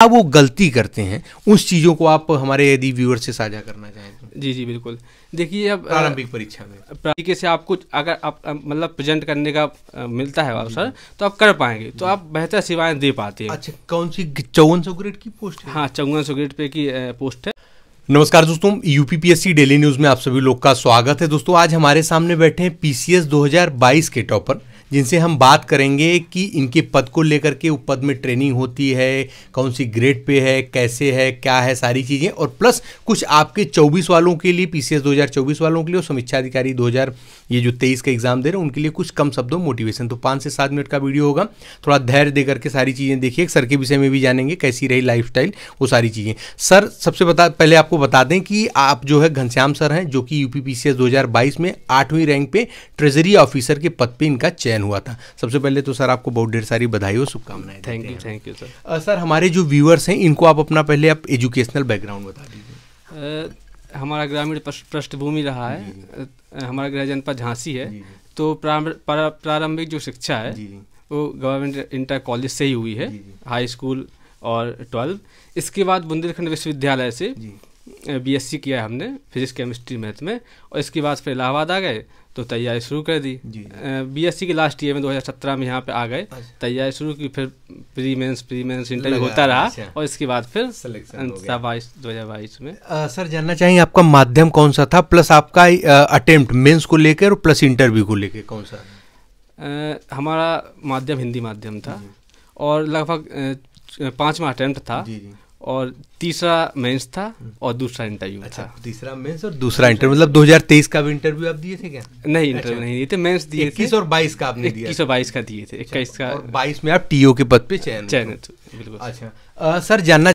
क्या वो गलती करते हैं उस चीज़ों को आप हमारे यदि व्यूअर से साझा करना चाहें तो। जी जी बिल्कुल देखिए अब प्रारंभिक परीक्षा में तरीके से आपको अगर आप मतलब प्रेजेंट करने का मिलता है अवसर तो आप कर पाएंगे तो आप बेहतर सेवाएं दे पाते हैं अच्छा कौन सी चौवन सौ ग्रेड की पोस्ट है हाँ चौवन सौ ग्रेड पे की पोस्ट है नमस्कार दोस्तों यूपीपीएससी डेली न्यूज़ में आप सभी लोग का स्वागत है दोस्तों आज हमारे सामने बैठे हैं पीसीएस 2022 के टॉपर जिनसे हम बात करेंगे कि इनके पद को लेकर के उप पद में ट्रेनिंग होती है कौन सी ग्रेड पे है कैसे है क्या है सारी चीज़ें और प्लस कुछ आपके चौबीस वालों के लिए पी सी वालों के लिए और अधिकारी दो ये जो तेईस का एग्जाम दे रहे हैं उनके लिए कुछ कम शब्दों मोटिवेशन तो पाँच से सात मिनट का वीडियो होगा थोड़ा धैर्य दे करके सारी चीज़ें देखिए सर के विषय में भी जानेंगे कैसी रही लाइफ वो सारी चीज़ें सर सबसे बता पहले आपको बता दें कि आप जो है घनश्याम सर हैं जो कि यू पी में आठवीं रैंक पर ट्रेजरी ऑफिसर के पद पर इनका चयन हुआ था सबसे पहले तो सर आपको बहुत ढेर सारी बधाई हो शुभकामनाएं thank you thank you sir sir हमारे जो व्यूअर्स हैं इनको आप अपना पहले आप एजुकेशनल बैकग्राउंड बता दीजिए हमारा ग्रामीण पृष्ठभूमि रहा है हमारा गृह जनपद झांसी है तो प्रारंभिक जो शिक्षा है वो गवर्नमेंट इंटर कॉलेज से ही हुई है हाई स्कूल और ट्वेल्व इसके बाद बुंदेलखंड विश्वविद्यालय से बीएससी किया है हमने फिजिक्स केमिस्ट्री मैथ में और इसके बाद फिर इलाहाबाद आ गए तो तैयारी शुरू कर दी बीएससी के लास्ट ईयर में 2017 में यहाँ पे आ गए अच्छा। तैयारी शुरू की फिर pre mains pre mains interview होता रहा अच्छा। और इसके बाद फिर सिलेक्शन बाईस दो हजार बाईस में आ, सर जानना चाहेंगे आपका माध्यम कौन सा था प्लस आपका अटेम्प्ट मेंस को लेकर और प्लस इंटरव्यू को लेकर कौन सा हमारा माध्यम हिंदी माध्यम था और लगभग पाँचवा अटेम्प्ट था और तीसरा मेंस था और दूसरा इंटरव्यू अच्छा, था तीसरा मेंस और दूसरा इंटरव्यू मतलब 2023 का भी इंटरव्यू आप दिए थे क्या नहीं इंटरव्यू अच्छा, नहीं दिए थे मेंस दिए थे इक्कीस और बाईस का आपने दिया इक्कीस और बाईस का दिए थे अच्छा, इक्कीस का बाईस में आप टीओ के पद पे चयन चयन बिल्कुल अच्छा सर जानना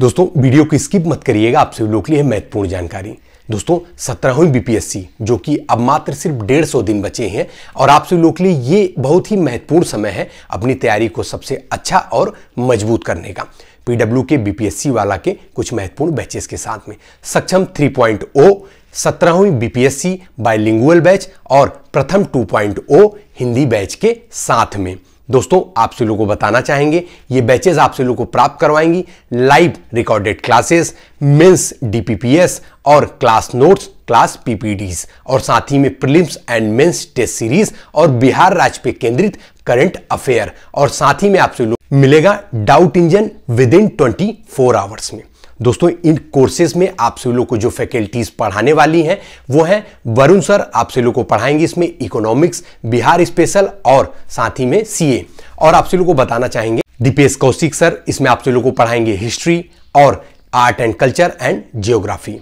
दोस्तों वीडियो को स्किप मत करिएगा आपसे लोग लिए महत्वपूर्ण जानकारी दोस्तों सत्रहवीं बीपीएससी जो कि अब मात्र सिर्फ डेढ़ सौ दिन बचे हैं और आपसे लोग लिए ये बहुत ही महत्वपूर्ण समय है अपनी तैयारी को सबसे अच्छा और मजबूत करने का पीडब्ल्यू के बीपीएससी वाला के कुछ महत्वपूर्ण बैचेस के साथ में सक्षम 3.0 सत्रहवीं बीपीएससी बायलिंगुअल बैच और प्रथम 2.0 हिंदी बैच के साथ में दोस्तों आपसे लोगों को बताना चाहेंगे ये बैचेस आपसे लोगों को प्राप्त करवाएंगी live recorded classes mains DPPs और क्लास नोट्स क्लास पीपीडीज और साथ ही में prelims and mains test series और बिहार राज्य पे केंद्रित करंट अफेयर और साथ ही में आपसे लोग मिलेगा doubt engine within twenty four hours में दोस्तों इन कोर्सेज में आप सभी लोग को जो फैकल्टीज पढ़ाने वाली हैं वो है वरुण सर आप सभी लोग को पढ़ाएंगे इसमें इकोनॉमिक्स बिहार स्पेशल और साथ ही में सीए और आप सभी लोग को बताना चाहेंगे दीपेश कौशिक सर इसमें आप सभी लोग को पढ़ाएंगे हिस्ट्री और art and culture and geography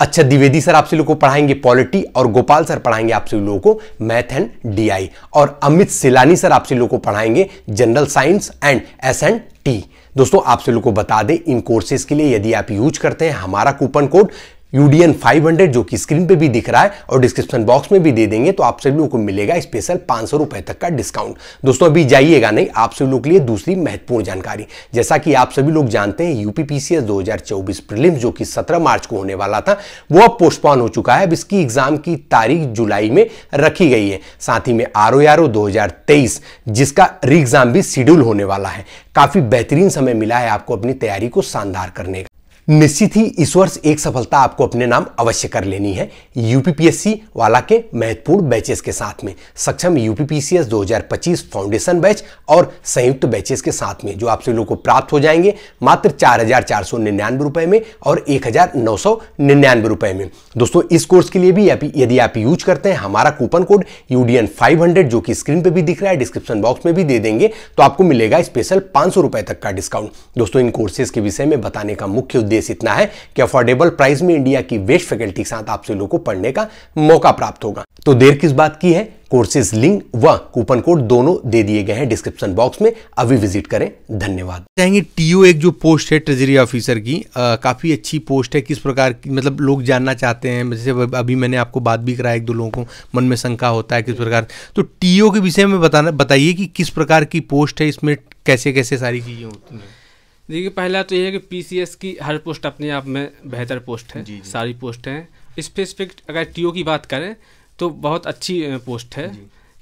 अच्छा द्विवेदी सर आपसे लोगों लोग को पढ़ाएंगे पॉलिटी और गोपाल सर पढ़ाएंगे आपसे लोगों को मैथ एंड डीआई और अमित सिलानी सर आपसे लोगों को पढ़ाएंगे general science and S and T दोस्तों आपसे लोगों को बता दें इन कोर्सेज के लिए यदि आप यूज करते हैं हमारा कूपन कोड यूडीएन 500 जो कि स्क्रीन पे भी दिख रहा है और डिस्क्रिप्शन बॉक्स में भी दे देंगे तो आप सभी लोगों को मिलेगा स्पेशल पाँच सौ तक का डिस्काउंट दोस्तों अभी जाइएगा नहीं आप सभी लोग के लिए दूसरी महत्वपूर्ण जानकारी जैसा कि आप सभी लोग जानते हैं यूपीपीसीएस चौबीस प्रिलिम्स जो कि सत्रह मार्च को होने वाला था वो अब पोस्टपोन हो चुका है अब इसकी एग्जाम की तारीख जुलाई में रखी गई है साथ ही में आर ओ आर ओ दो हजार तेईस जिसका री एग्जाम भी शेड्यूल होने वाला है काफी बेहतरीन समय मिला है आपको अपनी तैयारी को शानदार करने का निश्चित ही इस वर्ष एक सफलता आपको अपने नाम अवश्य कर लेनी है यूपीपीएससी वाला के महत्वपूर्ण बैचेस के साथ में सक्षम यूपीपीसीएस 2025 फाउंडेशन बैच और संयुक्त बैचेस के साथ में जो आप सभी लोग को प्राप्त हो जाएंगे मात्र चार हजार चार सौ रुपए में और एक हजार नौ सौ निन्यानवे रुपए में दोस्तों इस कोर्स के लिए भी यदि आप यूज करते हैं हमारा coupon code UDN five hundred जो कि स्क्रीन पर भी दिख रहा है डिस्क्रिप्शन बॉक्स में भी दे देंगे तो आपको मिलेगा स्पेशल पांच सौ रुपए तक का डिस्काउंट दोस्तों इन कोर्सेज के विषय में बताने का मुख्य उद्देश्य उद्देश्य इतना है कि अफोर्डेबल प्राइस में इंडिया की वेस्ट फैकल्टी के साथ आप लोगों को पढ़ने का मौका प्राप्त होगा तो देर किस बात की है कोर्सेज लिंक व कूपन कोड दोनों दे दिए गए हैं डिस्क्रिप्शन बॉक्स में अभी विजिट करें धन्यवाद चाहेंगे टीओ एक जो पोस्ट है ट्रेजरी ऑफिसर की आ, काफी अच्छी पोस्ट है किस प्रकार की मतलब लोग जानना चाहते हैं जैसे अभी मैंने आपको बात भी कराया एक दो लोगों को मन में शंका होता है किस प्रकार तो टीओ के विषय में बताना बताइए कि किस प्रकार की पोस्ट है इसमें कैसे कैसे सारी चीजें होती हैं देखिए पहला तो ये है कि पीसीएस की हर पोस्ट अपने आप में बेहतर पोस्ट है जी जी। सारी पोस्ट हैं स्पेसिफिक अगर टीओ की बात करें तो बहुत अच्छी पोस्ट है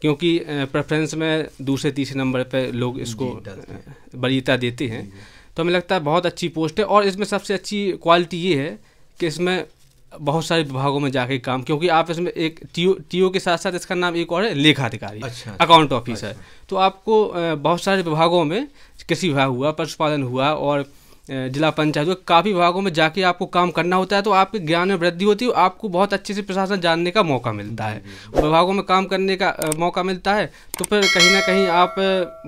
क्योंकि प्रेफरेंस में दूसरे तीसरे नंबर पर लोग इसको वरीयता देते हैं तो हमें लगता है बहुत अच्छी पोस्ट है और इसमें सबसे अच्छी क्वालिटी ये है कि इसमें बहुत सारे विभागों में जाके काम क्योंकि आप इसमें एक टीओ टीओ के साथ साथ इसका नाम एक और है अधिकारी अच्छा, अकाउंट अच्छा। ऑफिसर अच्छा। तो आपको बहुत सारे विभागों में कृषि विभाग हुआ पशुपालन हुआ और जिला पंचायत को काफ़ी विभागों में जाके आपको काम करना होता है तो आपके ज्ञान में वृद्धि होती है आपको बहुत अच्छे से प्रशासन जानने का मौका मिलता है विभागों में काम करने का मौका मिलता है तो फिर कहीं ना कहीं आप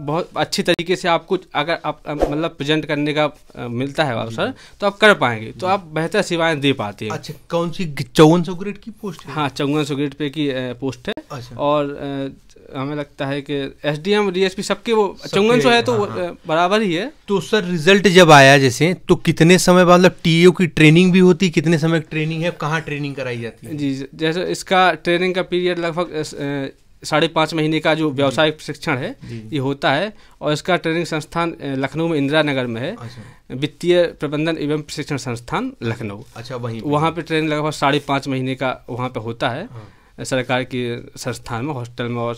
बहुत अच्छी तरीके से आपको अगर आप मतलब प्रेजेंट करने का मिलता है अवसर तो आप कर पाएंगे तो आप बेहतर सेवाएँ दे पाते हैं अच्छा कौन सी चौवन सौ ग्रेड की पोस्ट है हाँ चौवन सौ ग्रेड पे की पोस्ट है अच्छा। और हमें लगता है कि S D M D S P सबके वो चौंगन सो है तो हाँ, हाँ। बराबर ही है तो सर रिजल्ट जब आया जैसे तो कितने समय मतलब टी की ट्रेनिंग भी होती कितने समय ट्रेनिंग है कहाँ ट्रेनिंग कराई जाती है जी जैसे इसका ट्रेनिंग का पीरियड लगभग साढ़े पाँच महीने का जो व्यावसायिक प्रशिक्षण है ये होता है और इसका ट्रेनिंग संस्थान लखनऊ में इंदिरा नगर में है अच्छा। वित्तीय प्रबंधन एवं प्रशिक्षण संस्थान लखनऊ अच्छा वहीं वहाँ पे ट्रेनिंग लगभग साढ़े पाँच महीने का वहाँ पे होता है हाँ। सरकार की संस्थान में हॉस्टल में और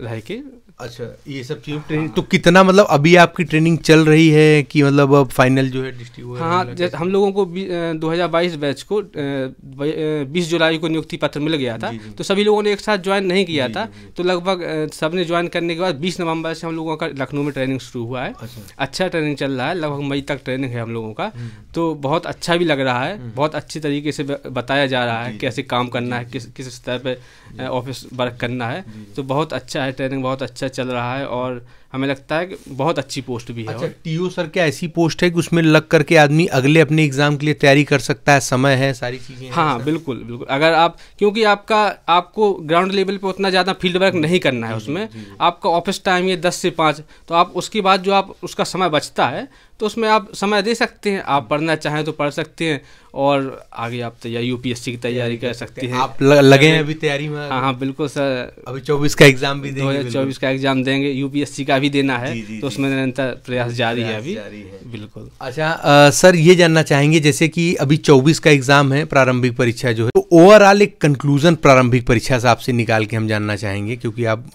रह के अच्छा ये सब चीज ट्रेनिंग तो कितना मतलब अभी आपकी ट्रेनिंग चल रही है कि मतलब अब फाइनल जो है डिस्ट्रिक्ट हाँ जैसे हम लोगों को दो हज़ार बाईस बैच को बीस जुलाई को नियुक्ति पत्र मिल गया था तो सभी लोगों ने एक साथ ज्वाइन नहीं किया था तो लगभग सब ने ज्वाइन करने के बाद बीस नवम्बर से हम लोगों का लखनऊ में ट्रेनिंग शुरू हुआ है अच्छा ट्रेनिंग अच्छा चल रहा है लगभग मई तक ट्रेनिंग है हम लोगों का हम्म। तो बहुत अच्छा भी लग रहा है हम्म। बहुत अच्छे तरीके से बताया जा रहा है कैसे काम करना है किस किस स्तर पर ऑफिस वर्क करना है तो बहुत अच्छा है ट्रेनिंग बहुत अच्छा चल रहा है और हमें लगता है कि बहुत अच्छी पोस्ट भी है अच्छा, टीओ सर क्या ऐसी पोस्ट है कि उसमें लग करके आदमी अगले अपने एग्जाम के लिए तैयारी कर सकता है समय है सारी चीज़ें हाँ बिल्कुल बिल्कुल अगर आप क्योंकि आपका आपको ग्राउंड लेवल पे उतना ज़्यादा फील्ड वर्क नहीं करना है उसमें आपका ऑफिस टाइम ये दस से पाँच तो आप उसके बाद जो आप उसका समय बचता है तो उसमें आप समय दे सकते हैं आप पढ़ना चाहें तो पढ़ सकते हैं और आगे आप तैयारी यूपीएससी की तैयारी कर सकते हैं आप लगे हैं अभी तैयारी में हाँ हाँ बिल्कुल सर अभी चौबीस का एग्जाम भी दो हज़ार चौबीस का एग्जाम देंगे यूपीएससी का का भी देना है जी, जी, तो उसमें निरंतर प्रयास जारी है अभी बिल्कुल अच्छा सर ये जानना चाहेंगे जैसे कि अभी 24 का एग्जाम है प्रारंभिक परीक्षा जो है तो ओवरऑल एक कंक्लूजन प्रारंभिक परीक्षा से आपसे निकाल के हम जानना चाहेंगे क्योंकि आप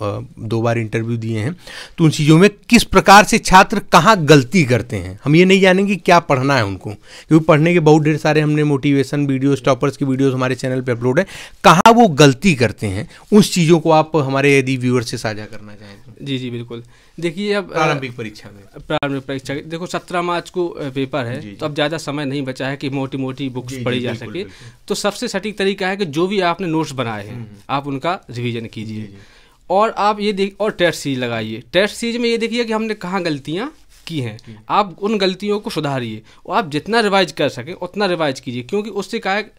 दो बार इंटरव्यू दिए हैं तो उन चीज़ों में किस प्रकार से छात्र कहाँ गलती करते हैं हम ये नहीं जानेंगे क्या पढ़ना है उनको क्योंकि पढ़ने के बहुत ढेर सारे हमने मोटिवेशन वीडियो टॉपर्स की वीडियोज हमारे चैनल पर अपलोड है कहाँ वो गलती करते हैं उस चीज़ों को आप हमारे यदि व्यूअर से साझा करना चाहेंगे जी जी बिल्कुल देखिए अब प्रारंभिक परीक्षा में प्रारंभिक परीक्षा देखो सत्रह मार्च को पेपर है तो अब ज़्यादा समय नहीं बचा है कि मोटी मोटी बुक्स पढ़ी जा सके तो सबसे सटीक तरीका है कि जो भी आपने नोट्स बनाए हैं हम्म, हम्म। आप उनका रिविजन कीजिए और आप ये देख और टेस्ट सीरीज लगाइए टेस्ट सीरीज में ये देखिए कि हमने कहाँ गलतियाँ की हैं आप उन गलतियों को सुधारिए और आप जितना रिवाइज कर सकें उतना रिवाइज कीजिए क्योंकि उससे क्या है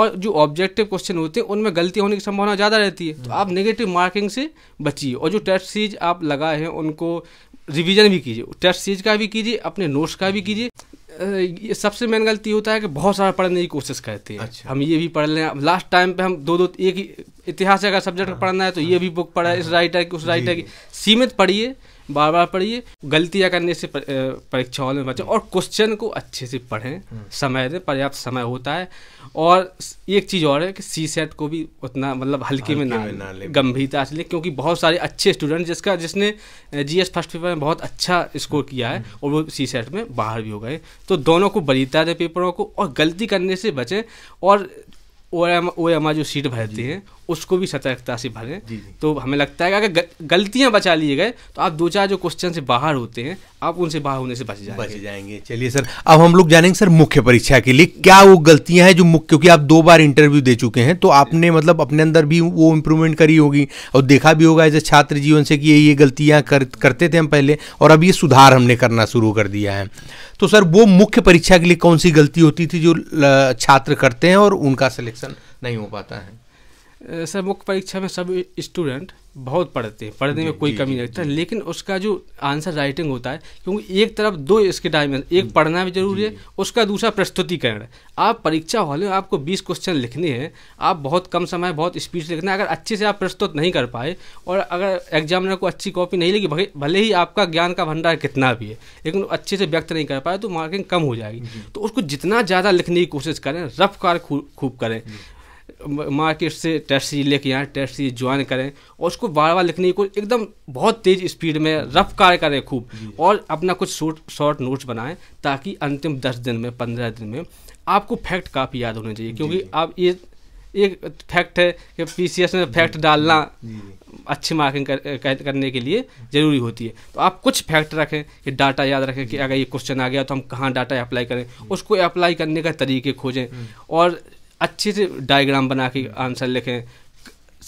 और जो ऑब्जेक्टिव क्वेश्चन होते हैं उनमें गलती होने की संभावना ज़्यादा रहती है तो आप नेगेटिव मार्किंग से बचिए और जो टेस्ट सीरीज आप लगाए हैं उनको रिवीजन भी कीजिए टेस्ट सीरीज का भी कीजिए अपने नोट्स का भी कीजिए ये सबसे मेन गलती होता है कि बहुत सारा पढ़ने की कोशिश करते हैं अच्छा। हम ये भी पढ़ लें लास्ट टाइम पे हम दो दो एक ही इतिहास अगर सब्जेक्ट पढ़ना है तो ये भी बुक पढ़ा इस राइटर की उस राइटर की सीमित पढ़िए बार बार पढ़िए गलतियाँ करने से परीक्षा हॉल में बचें और क्वेश्चन को अच्छे से पढ़ें हम्म। समय दें पर्याप्त समय होता है और एक चीज़ और है कि सी सेट को भी उतना मतलब हल्के में ना गंभीरता से लें क्योंकि बहुत सारे अच्छे स्टूडेंट जिसका जिसने जी फर्स्ट पेपर में बहुत अच्छा स्कोर किया है हम्म। और वो सी सेट में बाहर भी हो गए तो दोनों को बरीता दें पेपरों को और गलती करने से बचें और ओ एम जो सीट भरती हैं उसको भी सतर्कता से भरें जी जी। तो हमें लगता है कि अगर गलतियां बचा लिए गए तो आप दो चार जो क्वेश्चन से बाहर होते हैं आप उनसे बाहर होने से बच जाएंगे बच जाएंगे चलिए सर अब हम लोग जानेंगे सर मुख्य परीक्षा के लिए क्या वो गलतियां हैं जो मुख्य क्योंकि आप दो बार इंटरव्यू दे चुके हैं तो आपने मतलब अपने अंदर भी वो इम्प्रूवमेंट करी होगी और देखा भी होगा एज ए छात्र जीवन से कि ये ये गलतियाँ कर, करते थे हम पहले और अब ये सुधार हमने करना शुरू कर दिया है तो सर वो मुख्य परीक्षा के लिए कौन सी गलती होती थी जो छात्र करते हैं और उनका सिलेक्शन नहीं हो पाता है सर मुख्य परीक्षा में सब स्टूडेंट बहुत पढ़ते हैं पढ़ने में कोई कमी नहीं लगता लेकिन उसका जो आंसर राइटिंग होता है क्योंकि एक तरफ दो इसके टाइम में एक हम्म। पढ़ना भी जरूरी है उसका दूसरा प्रस्तुतिकरण आप परीक्षा हॉल में आपको बीस क्वेश्चन लिखने हैं आप बहुत कम समय बहुत स्पीड लिखना है अगर अच्छे से आप प्रस्तुत नहीं कर पाए और अगर एग्जामिनर को अच्छी कॉपी नहीं लगी भले ही आपका ज्ञान का भंडार कितना भी है लेकिन अच्छे से व्यक्त नहीं कर पाए तो मार्किंग कम हो जाएगी तो उसको जितना ज़्यादा लिखने की कोशिश करें रफ कार खूब करें मार्केट से टेस्ट सीरीज लेके आएँ टेस्ट सीरीज ज्वाइन करें और उसको बार बार लिखने की एकदम बहुत तेज स्पीड में रफ कार्य करें खूब और अपना कुछ शॉर्ट शॉर्ट नोट्स बनाएं ताकि अंतिम दस दिन में पंद्रह दिन में आपको फैक्ट काफ़ी याद होने चाहिए क्योंकि आप ये एक फैक्ट है कि पी में फैक्ट डालना अच्छी मार्किंग कर, कर, करने के लिए ज़रूरी होती है तो आप कुछ फैक्ट रखें कि डाटा याद रखें कि अगर ये क्वेश्चन आ गया तो हम कहाँ डाटा अप्लाई करें उसको अप्लाई करने का तरीके खोजें और अच्छे से डायग्राम बना के आंसर लिखें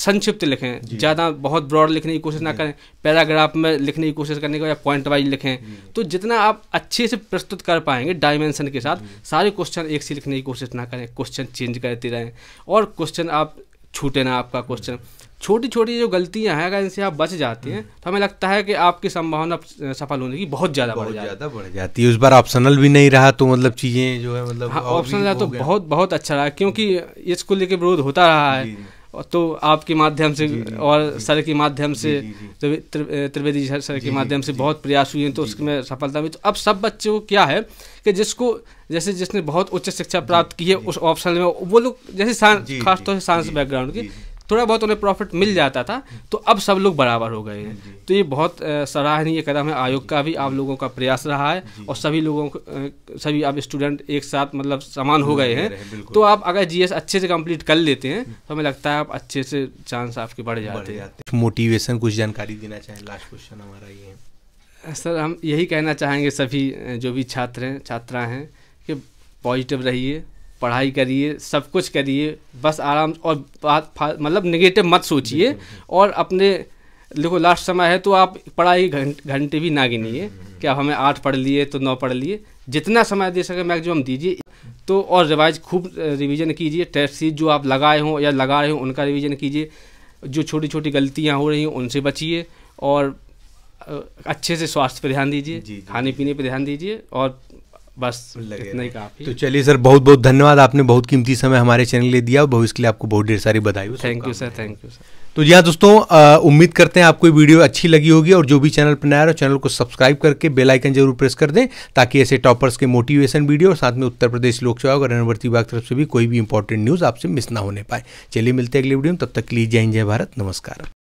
संक्षिप्त लिखें ज़्यादा बहुत ब्रॉड लिखने की कोशिश ना करें पैराग्राफ में लिखने की कोशिश करने का या पॉइंट वाइज लिखें तो जितना आप अच्छे से प्रस्तुत कर पाएंगे डायमेंशन के साथ सारे क्वेश्चन एक से लिखने की कोशिश ना करें क्वेश्चन चेंज करते रहें और क्वेश्चन आप छूटे ना आपका क्वेश्चन छोटी छोटी जो गलतियां हैं अगर इनसे आप बच जाते हैं हम्म। तो हमें लगता है कि आपकी संभावना सफल होने की बहुत ज़्यादा बढ़ ज़्यादा बढ़ जाती है उस बार ऑप्शनल भी नहीं रहा तो मतलब चीज़ें जो है मतलब हाँ, ऑप्शनल रहा तो बहुत बहुत अच्छा रहा क्योंकि इसको लेकर विरोध होता रहा है तो आपके माध्यम से और सर के माध्यम से त्रिवेदी सर सर के माध्यम से बहुत प्रयास हुए हैं तो उसमें सफलता भी तो अब सब बच्चे को क्या है कि जिसको जैसे जिसने बहुत उच्च शिक्षा प्राप्त की है उस ऑप्शन में वो लोग जैसे खासतौर से साइंस बैकग्राउंड की थोड़ा बहुत उन्हें प्रॉफिट मिल जाता था तो अब सब लोग बराबर हो गए हैं तो ये बहुत सराहनीय कदम है आयोग का भी आप लोगों का प्रयास रहा है और सभी लोगों को सभी आप स्टूडेंट एक साथ मतलब समान हो गए हैं तो आप अगर जीएस अच्छे से कंप्लीट कर लेते हैं तो हमें लगता है आप अच्छे से चांस आपके बढ़ जाते हैं मोटिवेशन कुछ जानकारी देना चाहें लास्ट क्वेश्चन हमारा ये है सर हम यही कहना चाहेंगे सभी जो भी छात्र हैं छात्रा हैं कि पॉजिटिव रहिए पढ़ाई करिए सब कुछ करिए बस आराम और बात मतलब निगेटिव मत सोचिए और अपने देखो लास्ट समय है तो आप पढ़ाई घंटे भी ना गिनिए कि आप हमें आठ पढ़ लिए तो नौ पढ़ लिए जितना समय दे सके मैक्सिमम दीजिए तो और रिवाइज खूब रिवीजन कीजिए टेस्ट सीट जो आप लगाए हों या लगा रहे हों उनका रिवीजन कीजिए जो छोटी छोटी गलतियाँ हो रही हैं उनसे बचिए और अच्छे से स्वास्थ्य पर ध्यान दीजिए खाने पीने पर ध्यान दीजिए और बस इतना ही काफी तो चलिए सर बहुत बहुत धन्यवाद आपने बहुत कीमती समय हमारे चैनल ले दिया और भविष्य के लिए आपको बहुत ढेर सारी बधाई हो thank you sir thank you sir तो जी हाँ दोस्तों उम्मीद करते हैं आपको वीडियो अच्छी लगी होगी और जो भी चैनल पर नया है चैनल को सब्सक्राइब करके बेल आइकन जरूर प्रेस कर दें ताकि ऐसे टॉपर्स के मोटिवेशन वीडियो और साथ में उत्तर प्रदेश लोक सेवा और अनुवर्ती विभाग तरफ से भी कोई भी इंपॉर्टेंट न्यूज़ आपसे मिस ना होने पाए चलिए मिलते हैं अगले वीडियो में तब तक लीजिए जय हिंद जय भारत नमस्कार